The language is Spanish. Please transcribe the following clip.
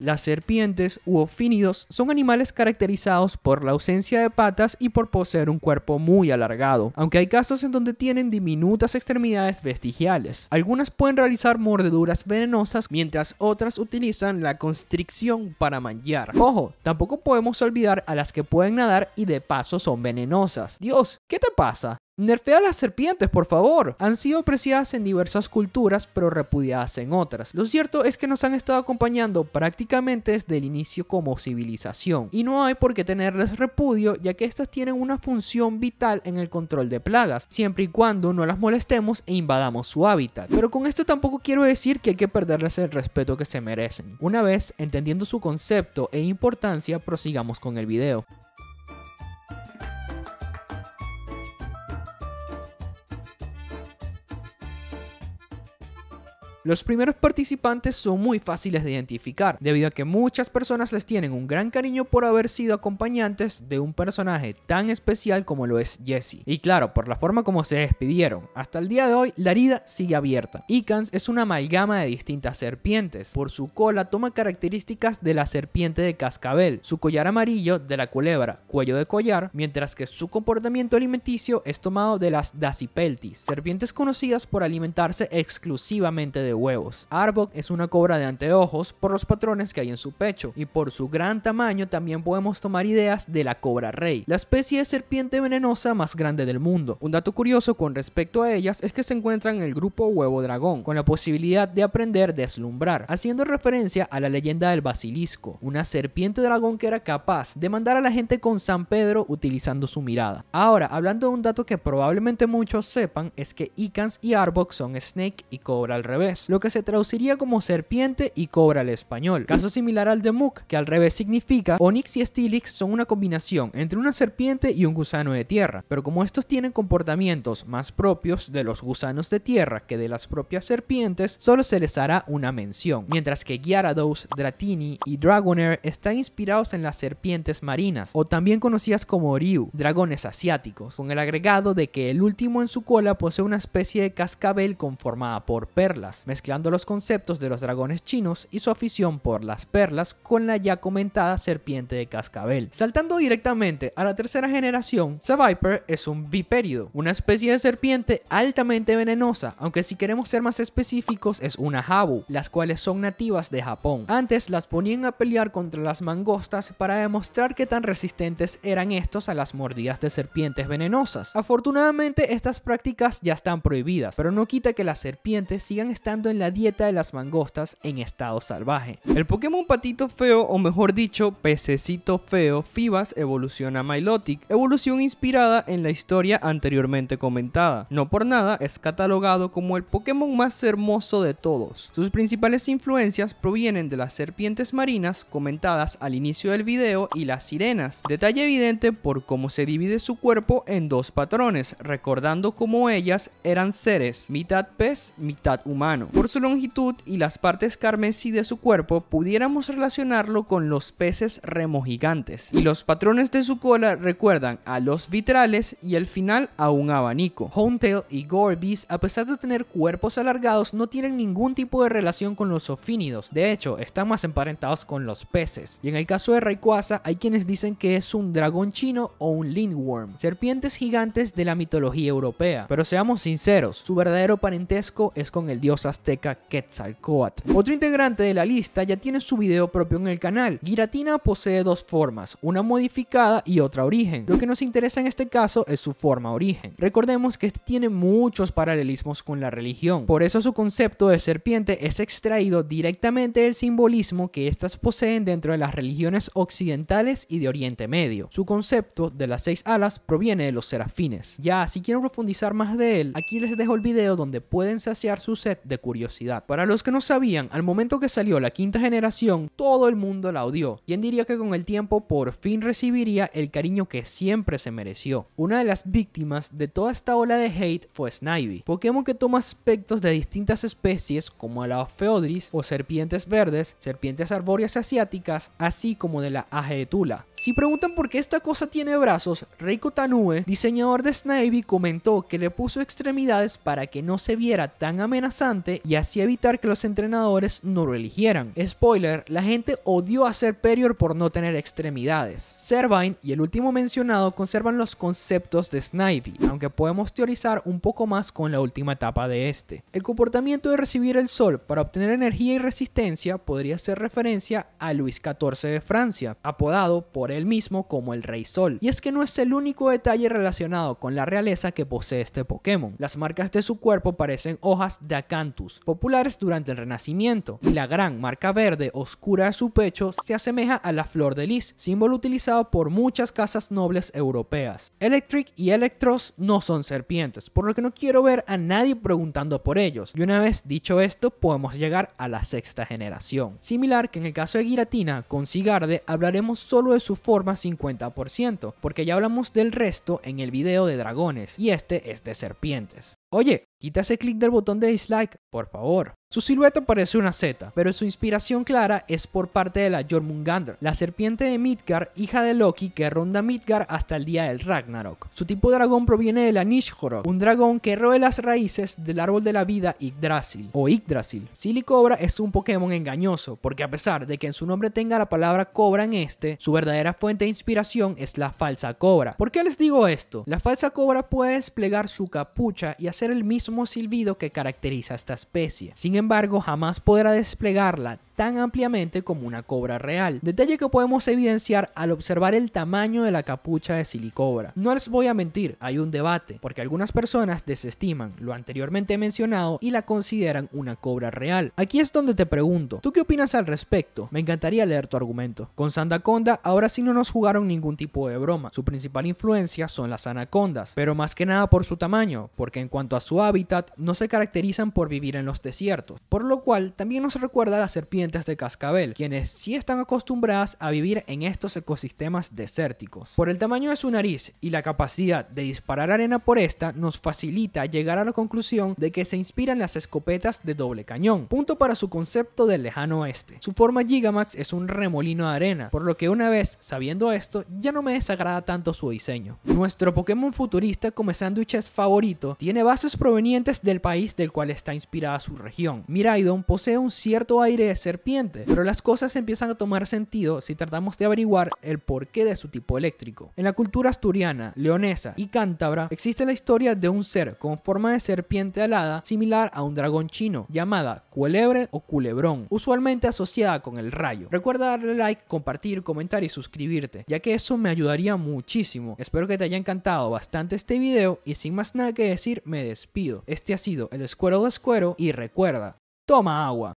Las serpientes u ofínidos son animales caracterizados por la ausencia de patas y por poseer un cuerpo muy alargado, aunque hay casos en donde tienen diminutas extremidades vestigiales. Algunas pueden realizar mordeduras venenosas, mientras otras utilizan la constricción para manchar. Ojo, tampoco podemos olvidar a las que pueden nadar y de paso son venenosas. Dios, ¿qué te pasa? Nerfea las serpientes, por favor. Han sido apreciadas en diversas culturas, pero repudiadas en otras. Lo cierto es que nos han estado acompañando prácticamente desde el inicio como civilización, y no hay por qué tenerles repudio, ya que estas tienen una función vital en el control de plagas, siempre y cuando no las molestemos e invadamos su hábitat. Pero con esto tampoco quiero decir que hay que perderles el respeto que se merecen. Una vez entendiendo su concepto e importancia, prosigamos con el video. Los primeros participantes son muy fáciles de identificar, debido a que muchas personas les tienen un gran cariño por haber sido acompañantes de un personaje tan especial como lo es Jesse. Y claro, por la forma como se despidieron. Hasta el día de hoy, la herida sigue abierta. Icans es una amalgama de distintas serpientes. Por su cola toma características de la serpiente de cascabel, su collar amarillo de la culebra, cuello de collar, mientras que su comportamiento alimenticio es tomado de las dacipeltis, serpientes conocidas por alimentarse exclusivamente de huevos. Arbok es una cobra de anteojos por los patrones que hay en su pecho y por su gran tamaño también podemos tomar ideas de la cobra rey, la especie de serpiente venenosa más grande del mundo. Un dato curioso con respecto a ellas es que se encuentran en el grupo huevo dragón, con la posibilidad de aprender deslumbrar, haciendo referencia a la leyenda del basilisco, una serpiente dragón que era capaz de mandar a la gente con San Pedro utilizando su mirada. Ahora, hablando de un dato que probablemente muchos sepan, es que Icans y Arbok son Snake y Cobra al revés lo que se traduciría como serpiente y cobra al español. Caso similar al de Muk, que al revés significa Onix y Stilix son una combinación entre una serpiente y un gusano de tierra, pero como estos tienen comportamientos más propios de los gusanos de tierra que de las propias serpientes, solo se les hará una mención, mientras que Gyarados, Dratini y Dragonair están inspirados en las serpientes marinas, o también conocidas como Ryu, dragones asiáticos, con el agregado de que el último en su cola posee una especie de cascabel conformada por perlas mezclando los conceptos de los dragones chinos y su afición por las perlas con la ya comentada serpiente de cascabel. Saltando directamente a la tercera generación, viper es un viperido, una especie de serpiente altamente venenosa, aunque si queremos ser más específicos es una jabu, las cuales son nativas de Japón. Antes las ponían a pelear contra las mangostas para demostrar qué tan resistentes eran estos a las mordidas de serpientes venenosas. Afortunadamente estas prácticas ya están prohibidas, pero no quita que las serpientes sigan estando en la dieta de las mangostas en estado salvaje. El Pokémon patito feo, o mejor dicho, pececito feo, Fibas, evoluciona a Milotic, evolución inspirada en la historia anteriormente comentada. No por nada es catalogado como el Pokémon más hermoso de todos. Sus principales influencias provienen de las serpientes marinas comentadas al inicio del video y las sirenas, detalle evidente por cómo se divide su cuerpo en dos patrones, recordando cómo ellas eran seres, mitad pez, mitad humano. Por su longitud y las partes carmesí de su cuerpo, pudiéramos relacionarlo con los peces remo gigantes. Y los patrones de su cola recuerdan a los vitrales y el final a un abanico. Hometail y Gorbis, a pesar de tener cuerpos alargados, no tienen ningún tipo de relación con los ofínidos. De hecho, están más emparentados con los peces. Y en el caso de Rayquaza, hay quienes dicen que es un dragón chino o un lindworm, serpientes gigantes de la mitología europea. Pero seamos sinceros, su verdadero parentesco es con el dios azteca Quetzalcoatl. Otro integrante de la lista ya tiene su video propio en el canal. Giratina posee dos formas, una modificada y otra origen. Lo que nos interesa en este caso es su forma origen. Recordemos que este tiene muchos paralelismos con la religión, por eso su concepto de serpiente es extraído directamente del simbolismo que éstas poseen dentro de las religiones occidentales y de Oriente Medio. Su concepto de las seis alas proviene de los serafines. Ya, si quieren profundizar más de él, aquí les dejo el video donde pueden saciar su set de curiosidad. Para los que no sabían, al momento que salió la quinta generación, todo el mundo la odió. ¿Quién diría que con el tiempo por fin recibiría el cariño que siempre se mereció? Una de las víctimas de toda esta ola de hate fue Snivy, Pokémon que toma aspectos de distintas especies como la Feodris o serpientes verdes, serpientes arbóreas asiáticas, así como de la Tula. Si preguntan por qué esta cosa tiene brazos, Reiko Tanue, diseñador de Snivy, comentó que le puso extremidades para que no se viera tan amenazante y así evitar que los entrenadores no lo eligieran. Spoiler, la gente odió a Serperior por no tener extremidades. Servine y el último mencionado conservan los conceptos de Snivy, aunque podemos teorizar un poco más con la última etapa de este. El comportamiento de recibir el sol para obtener energía y resistencia podría ser referencia a Luis XIV de Francia, apodado por él mismo como el Rey Sol. Y es que no es el único detalle relacionado con la realeza que posee este Pokémon. Las marcas de su cuerpo parecen hojas de acanto populares durante el Renacimiento, y la gran marca verde oscura de su pecho se asemeja a la flor de lis, símbolo utilizado por muchas casas nobles europeas. Electric y Electros no son serpientes, por lo que no quiero ver a nadie preguntando por ellos, y una vez dicho esto podemos llegar a la sexta generación. Similar que en el caso de Giratina, con Sigarde hablaremos solo de su forma 50%, porque ya hablamos del resto en el video de dragones, y este es de serpientes. Oye, Quita ese clic del botón de dislike, por favor. Su silueta parece una Z, pero su inspiración clara es por parte de la Jormungandr, la serpiente de Midgar, hija de Loki que ronda Midgar hasta el día del Ragnarok. Su tipo de dragón proviene de la Nishorok, un dragón que roe las raíces del árbol de la vida Yggdrasil o Yggdrasil. Silicobra es un Pokémon engañoso, porque a pesar de que en su nombre tenga la palabra cobra en este, su verdadera fuente de inspiración es la falsa cobra. ¿Por qué les digo esto? La falsa cobra puede desplegar su capucha y hacer el mismo silbido que caracteriza a esta especie. Sin embargo, jamás podrá desplegarla tan ampliamente como una cobra real. Detalle que podemos evidenciar al observar el tamaño de la capucha de silicobra. No les voy a mentir, hay un debate, porque algunas personas desestiman lo anteriormente mencionado y la consideran una cobra real. Aquí es donde te pregunto, ¿tú qué opinas al respecto? Me encantaría leer tu argumento. Con Sandaconda ahora sí no nos jugaron ningún tipo de broma. Su principal influencia son las anacondas, pero más que nada por su tamaño, porque en cuanto a su hábitat, no se caracterizan por vivir en los desiertos, por lo cual también nos recuerda a la serpiente de cascabel, quienes sí están acostumbradas a vivir en estos ecosistemas desérticos. Por el tamaño de su nariz y la capacidad de disparar arena por esta, nos facilita llegar a la conclusión de que se inspiran las escopetas de doble cañón, punto para su concepto del lejano oeste. Su forma Gigamax es un remolino de arena, por lo que una vez sabiendo esto, ya no me desagrada tanto su diseño. Nuestro Pokémon futurista como sándwiches favorito, tiene bases provenientes del país del cual está inspirada su región. Miraidon posee un cierto aire ser pero las cosas empiezan a tomar sentido si tratamos de averiguar el porqué de su tipo eléctrico. En la cultura asturiana, leonesa y cántabra existe la historia de un ser con forma de serpiente alada similar a un dragón chino, llamada culebre o culebrón, usualmente asociada con el rayo. Recuerda darle like, compartir, comentar y suscribirte, ya que eso me ayudaría muchísimo. Espero que te haya encantado bastante este video y sin más nada que decir me despido. Este ha sido el escuero de escuero y recuerda, toma agua.